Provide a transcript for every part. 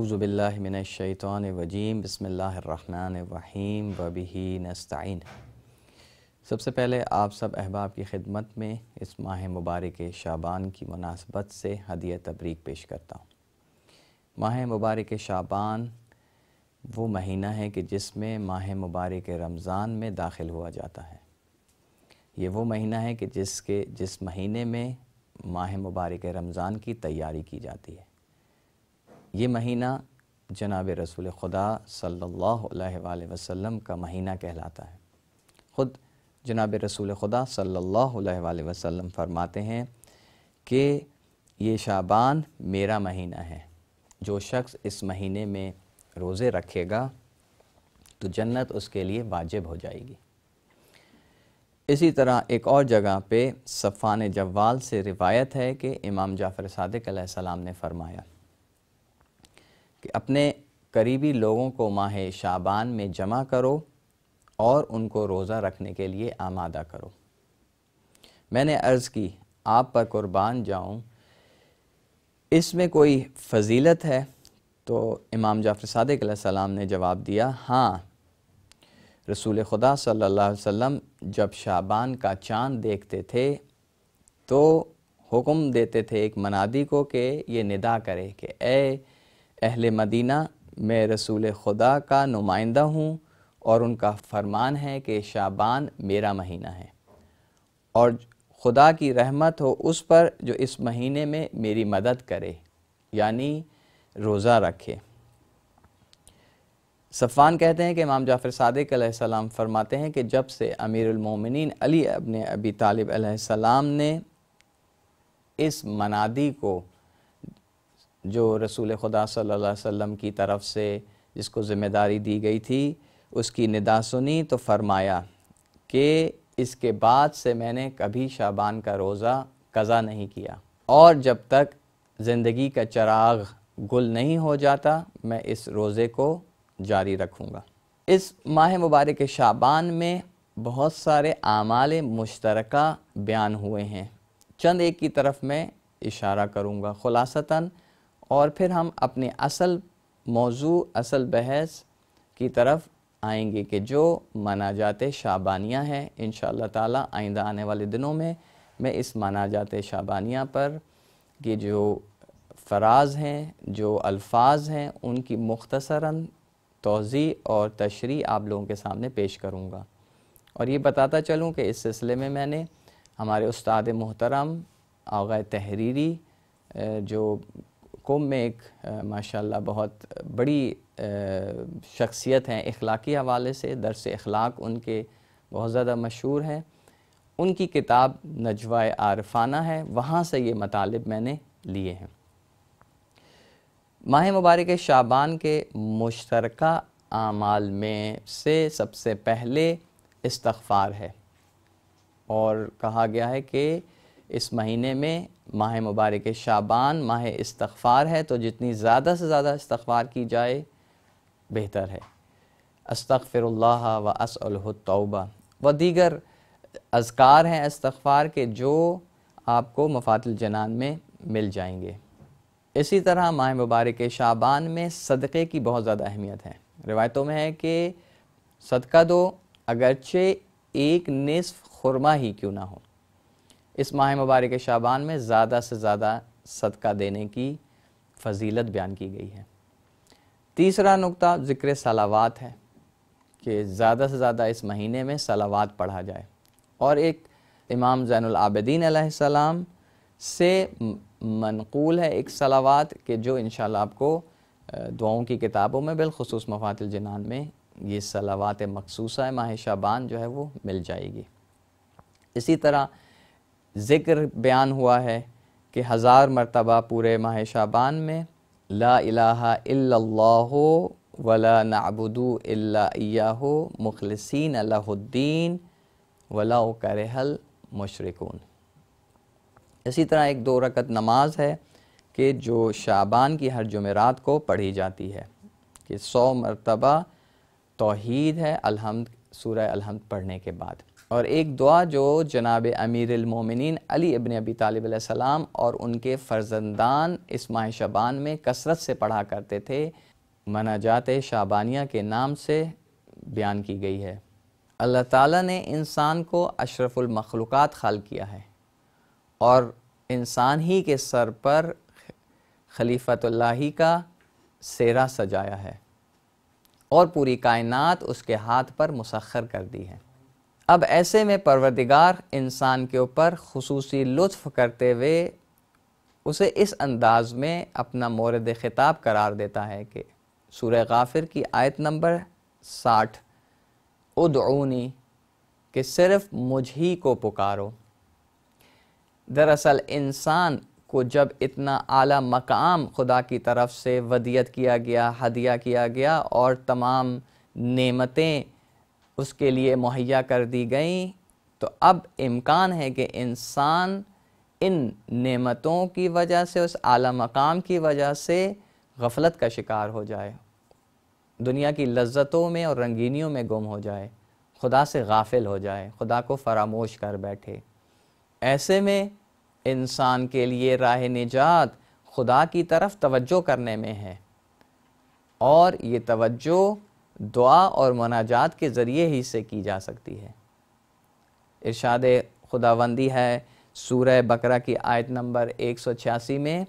الرحمن الرحيم وبه نستعين सबसे पहले आप सब अहबाब की खिदमत में इस माह मुबारक शाबान की मुनासबत से हदिया तबरीक पेश करता हूँ माह मुबारक शाबान वो महीना है कि जिसमें माह मुबारक रमज़ान में दाखिल हुआ जाता है ये वो महीना है कि जिसके जिस महीने में माह मुबारक रमज़ान की तैयारी की जाती है ये महीना जनाब रसूल खुदा सल्ला वसम का महीना कहलाता है ख़ुद जनाब रसूल खुदा सल्ला वसम फरमाते हैं कि ये शाबान मेरा महीना है जो शख्स इस महीने में रोज़े रखेगा तो जन्नत उसके लिए वाजिब हो जाएगी इसी तरह एक और जगह पे सफ़ान जवाल से रिवायत है कि इमाम जाफ़र सदक सलाम ने फरमाया कि अपने करीबी लोगों को माह शाबान में जमा करो और उनको रोज़ा रखने के लिए आमादा करो मैंने अर्ज़ की आप पर कुर्बान जाऊं इसमें कोई फजीलत है तो इमाम जाफ़र सदक सलाम ने जवाब दिया हाँ रसूल खुदा सल्लल्लाहु अलैहि वसल्लम जब शाबान का चांद देखते थे तो हुक्म देते थे एक मनादी को कि ये निदा करे कि ए अहल मदीना मैं रसूल खुदा का नुमाइंदा हूँ और उनका फरमान है कि शाबान मेरा महीना है और खुदा की रहमत हो उस पर जो इस महीने में मेरी मदद करे यानी रोज़ा रखे सफ़ान कहते हैं कि इमाम जाफ़र सदक सलाम फरमाते हैं कि जब से अमीरमिन अली अपने अबी तालब सलाम ने इस मनादी को जो रसूल खुदा सल्लल्लाहु अलैहि वसल्लम की तरफ से जिसको ज़िम्मेदारी दी गई थी उसकी निदा सुनी तो फरमाया कि इसके बाद से मैंने कभी शाबान का रोज़ा कज़ा नहीं किया और जब तक ज़िंदगी का चराग गुल नहीं हो जाता मैं इस रोज़े को जारी रखूँगा इस माह मुबारक शाबान में बहुत सारे आमाल मुश्तरक बयान हुए हैं चंद एक की तरफ मैं इशारा करूँगा ख़ुलासता और फिर हम अपने असल मौजू असल बहस की तरफ आएंगे कि जो माना जाते शाबानियाँ हैं इन ताला आइंदा आने वाले दिनों में मैं इस माना जाते शाबानियाँ पर कि जो फ़राज हैं जो अल्फाज हैं उनकी मुख्तसरा तोज़ी और तशरी आप लोगों के सामने पेश करूँगा और ये बताता चलूँ कि इस सिलसिले में मैंने हमारे उस्ताद मोहतरम आगे तहरीरी जो कौम में एक माशाल्लाह बहुत बड़ी uh, शख्सियत हैं इखलाक़ी हवाले से दरस अखलाक उनके बहुत ज़्यादा मशहूर हैं उनकी किताब नजवा आरफाना है वहाँ से ये मतालब मैंने लिए हैं माह मुबारक शाबान के मुशतरक आमाल में से सबसे पहले इस्तफ़ार है और कहा गया है कि इस महीने में माह मुबारक शाबान माह इस्तफ़ार है तो जितनी ज़्यादा से ज़्यादा इस्तफ़ार की जाए बेहतर है अस्तफ़िरल्ला व असलतौबा व दीगर अजकार हैं इस्तफ़ार के जो आपको मफातल जनान में मिल जाएंगे इसी तरह माह मुबारक शाबान में सदक़े की बहुत ज़्यादा अहमियत है रिवायतों में है कि सदका दो अगरचे एक निसफ़ खुरमा ही क्यों ना हो इस माह मुबारक शाबान में ज़्यादा से ज़्यादा सदका देने की फजीलत बयान की गई है तीसरा नुकता ज़िक्र सलावात है कि ज़्यादा से ज़्यादा इस महीने में सलावात पढ़ा जाए और एक इमाम ज़ैनआबदीन सलाम से मनकूल है एक सलावात के जो इन आपको दुआओं की किताबों में बिलखसूस मफातल जनान में ये सलावात मखसूस माह शाबान जो है वो मिल जाएगी इसी तरह ज़िक्र बयान हुआ है कि हज़ार मरतबा पूरे माह शाबान में ला इलाहा इल्लल्लाह वला नाबुदू इल्लाहो मुखलसिन अलाउद्दीन वला करहल मशरकून इसी तरह एक दो रकत नमाज है कि जो शाबान की हर जमेरात को पढ़ी जाती है कि सौ मरतबा तोहद है अलहमद सूर्य अलहमद पढ़ने के बाद और एक दुआ जो जनाब अमीर अमीरमिन अली इबन अबी तालब सलाम और उनके फर्जंदान इस माह शबान में कसरत से पढ़ा करते थे मनाजात शाबानिया के नाम से बयान की गई है अल्लाह ताला ने इंसान को अशरफुल खाल किया है और इंसान ही के सर पर खलीफतल्लाही का सेरा सजाया है और पूरी कायनात उसके हाथ पर मुसखर कर दी है अब ऐसे में परवरदिगार इंसान के ऊपर खसूस लुत्फ करते हुए उसे इस अंदाज में अपना मोरद ख़िताब करार देता है कि सूर गाफिर की आयत नंबर साठ उदऊनी कि सिर्फ मुझ ही को पुकारो दरअसल इंसान को जब इतना आला मकाम खुदा की तरफ से वदियत किया गया हदिया किया गया और तमाम नेमतें उसके लिए मुहैया कर दी गई तो अब इम्कान है कि इंसान इन नेमतों की वजह से उस आला मकाम की वजह से गफलत का शिकार हो जाए दुनिया की लज्जतों में और रंगीनियों में गुम हो जाए खुदा से गाफिल हो जाए खुदा को फरामोश कर बैठे ऐसे में इंसान के लिए राह निजात खुदा की तरफ तवज्जो करने में है और ये तवज्जो दुआ और मनाजात के ज़रिए ही से की जा सकती है इरशाद खुदाबंदी है सूरह बकरा की आयत नंबर 186 में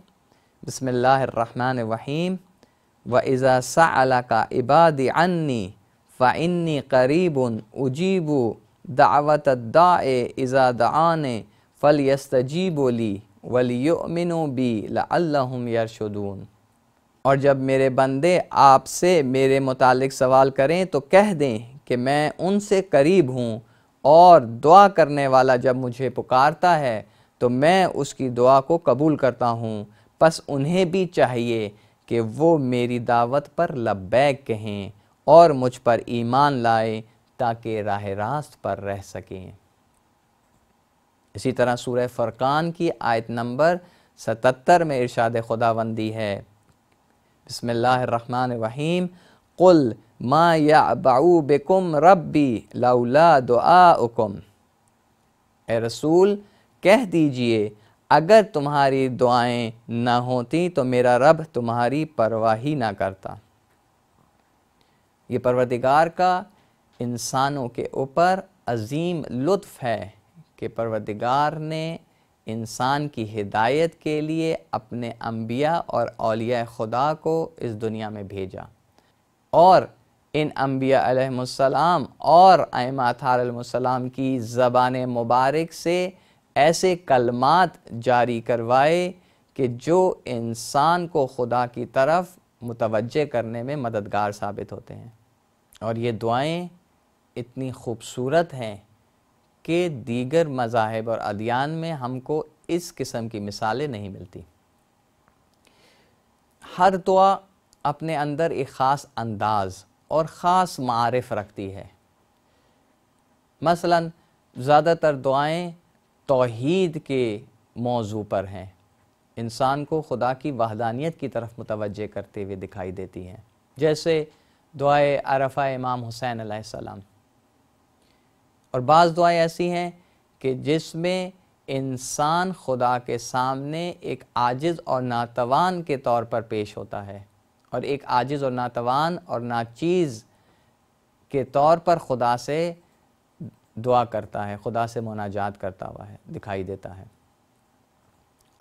वहीम व इज़ा अला का इबाद अन्नी फ़ानी करीबन उजीबू दावत दाए इज़ा आन फ़ल वलियो मिनो बी लम यरशदून और जब मेरे बंदे आपसे मेरे मुतालिक सवाल करें तो कह दें कि मैं उनसे करीब हूँ और दुआ करने वाला जब मुझे पुकारता है तो मैं उसकी दुआ को कबूल करता हूँ बस उन्हें भी चाहिए कि वो मेरी दावत पर लब्बैक कहें और मुझ पर ईमान लाए ताकि राह रास्त पर रह सकें इसी तरह सूरह फरक़ान की आयत नंबर सतहत्तर में इरशाद खुदाबंदी है बसमीम कुल मा याबाऊ बेकुम रब्बी लाउला दुआकुम ए रसूल कह दीजिए अगर तुम्हारी दुआएं ना होती तो मेरा रब तुम्हारी परवाही ना करता ये परवरदिगार का इंसानों के ऊपर अजीम लुत्फ़ है कि परवरदिगार ने इंसान की हिदायत के लिए अपने अम्बिया और अलिया खुदा को इस दुनिया में भेजा और इन अम्बियाम और अमातारसलाम की ज़बान मुबारक से ऐसे कलमात जारी करवाए कि जो इंसान को खुदा की तरफ मुतवजह करने में मददगार साबित होते हैं और ये दुआएं इतनी खूबसूरत हैं के दीगर मज़ाहब और अदियान में हमको इस किस्म की मिसालें नहीं मिलती हर दुआ अपने अंदर एक ख़ास अंदाज और ख़ास मारफ रखती है मसलन ज़्यादातर दुआएं तोहद के मौजू पर हैं इंसान को खुदा की वहदानियत की तरफ मुतवजह करते हुए दिखाई देती हैं जैसे दुआए अरफ़ा इमाम हुसैन अलैहिस्सलाम और बाज़ दुआएँ ऐसी हैं कि जिसमें इंसान खुदा के सामने एक आजिज़ और नातवान के तौर पर पेश होता है और एक आजिज़ और नातवान और नाचीज़ के तौर पर खुदा से दुआ करता है खुदा से मुनाजात करता हुआ है दिखाई देता है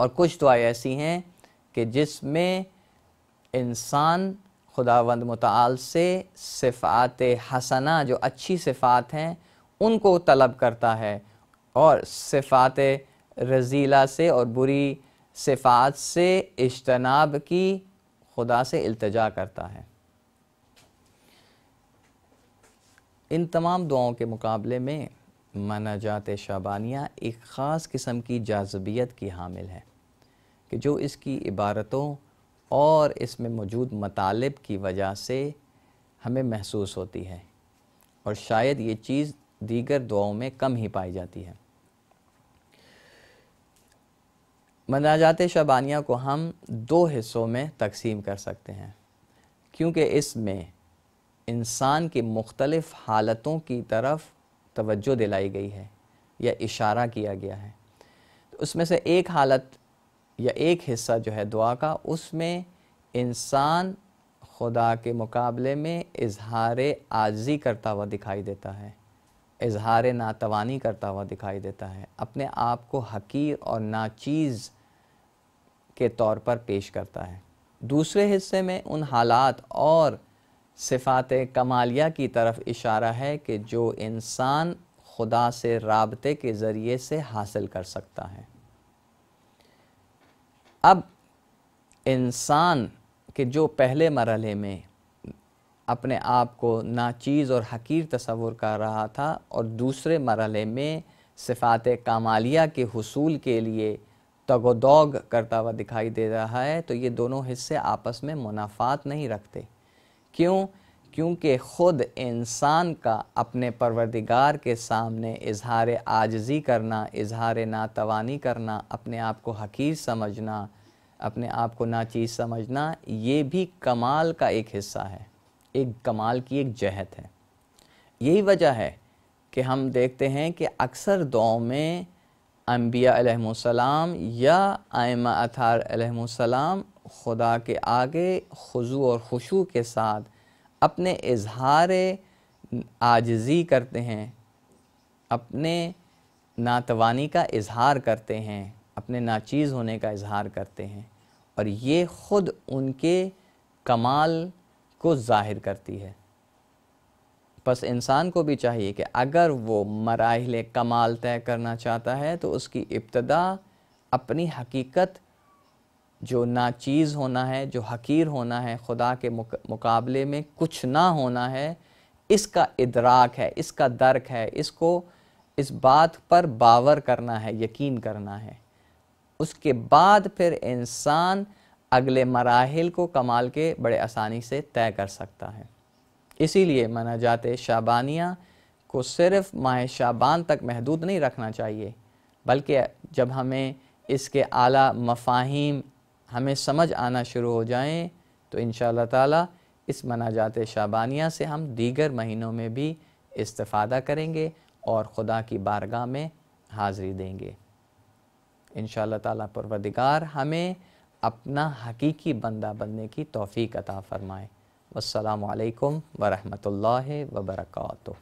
और कुछ दुआएँ ऐसी हैं कि जिसमें इंसान खुदावंद मुताल से सिफ़ात हसना जो अच्छी सिफ़ात हैं उनको तलब करता है और सिफात रजीला से और बुरी सिफात से इजतनाब की खुदा से अल्तजा करता है इन तमाम दुआओं के मुकाबले में मनाजात शाबानिया एक ख़ास किस्म की जाजबियत की हामिल है कि जो इसकी इबारतों और इसमें मौजूद मतालब की वजह से हमें महसूस होती है और शायद ये चीज़ दीगर दुआओं में कम ही पाई जाती है मनाजात शबानिया को हम दो हिस्सों में तकसीम कर सकते हैं क्योंकि इसमें इंसान की मुख्तलफ़ हालतों की तरफ तवज्जो दिलाई गई है या इशारा किया गया है तो उसमें से एक हालत या एक हिस्सा जो है दुआ का उसमें इंसान खुदा के मुकाबले में इजहार आजी करता हुआ दिखाई देता है इजहार नातवानी करता हुआ दिखाई देता है अपने आप को हकीर और नाचीज़ के तौर पर पेश करता है दूसरे हिस्से में उन हालात और सिफात कमालिया की तरफ इशारा है कि जो इंसान खुदा से रबते के ज़रिए से हासिल कर सकता है अब इंसान के जो पहले मरहले में अपने आप को नाचीज़ और हकीर तस्वुर कर रहा था और दूसरे मरहले में सिफात कामालिया के हसूल के लिए तगोदोग करता हुआ दिखाई दे रहा है तो ये दोनों हिस्से आपस में मुनाफात नहीं रखते क्यों क्योंकि ख़ुद इंसान का अपने परवरदिगार के सामने इजहार आजजी करना इजहार नातवानी करना अपने आप को हकीर समझना अपने आप को नाचीज़ समझना ये भी कमाल का एक हिस्सा है एक कमाल की एक जहत है यही वजह है कि हम देखते हैं कि अक्सर दौ में अम्बियाम या आयमा अथारम खुदा के आगे खुजू और खुशू के साथ अपने इजहार आजजी करते हैं अपने नातवानी का इजहार करते हैं अपने नाचीज़ होने का इजहार करते हैं और ये ख़ुद उनके कमाल को ज़ाहिर करती है बस इंसान को भी चाहिए कि अगर वो मराहल कमाल तय करना चाहता है तो उसकी इब्तदा अपनी हकीकत जो नाचीज़ होना है जो हकीर होना है खुदा के मुकाबले में कुछ ना होना है इसका इदराक है इसका दर्क है इसको इस बात पर बावर करना है यकीन करना है उसके बाद फिर इंसान अगले मराहल को कमाल के बड़े आसानी से तय कर सकता है इसीलिए मनाजात शाबानिया को सिर्फ माह शाबान तक महदूद नहीं रखना चाहिए बल्कि जब हमें इसके आला मफाहिम हमें समझ आना शुरू हो जाएं तो इन ताला इस मनाजात शाबानिया से हम दीगर महीनों में भी इस्ता करेंगे और ख़ुदा की बारगाह में हाज़री देंगे इन ताला परवदिगार हमें अपना हकीकी बंदा बनने की तोफ़ी अता फ़रमाएँ वालकम वरहमल वर्का